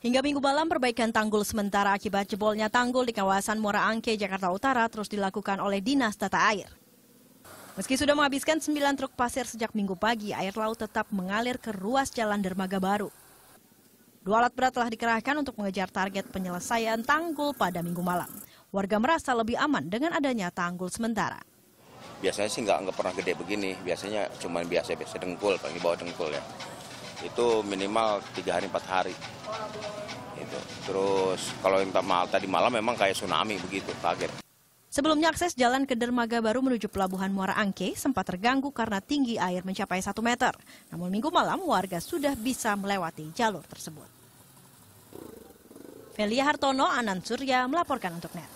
Hingga minggu malam, perbaikan tanggul sementara akibat jebolnya tanggul di kawasan Muara Angke, Jakarta Utara terus dilakukan oleh Dinas Tata Air. Meski sudah menghabiskan 9 truk pasir sejak minggu pagi, air laut tetap mengalir ke ruas jalan dermaga baru. Dua alat berat telah dikerahkan untuk mengejar target penyelesaian tanggul pada minggu malam. Warga merasa lebih aman dengan adanya tanggul sementara. Biasanya sih nggak, pernah gede begini, biasanya cuma biasa-biasa dengkul, paling bawa bawah dengkul ya itu minimal tiga hari empat hari itu terus kalau yang mahal tadi malam memang kayak tsunami begitu kaget Sebelumnya akses jalan ke dermaga baru menuju pelabuhan Muara Angke sempat terganggu karena tinggi air mencapai satu meter. Namun minggu malam warga sudah bisa melewati jalur tersebut. Velia Hartono, Anand Surya melaporkan untuk NET.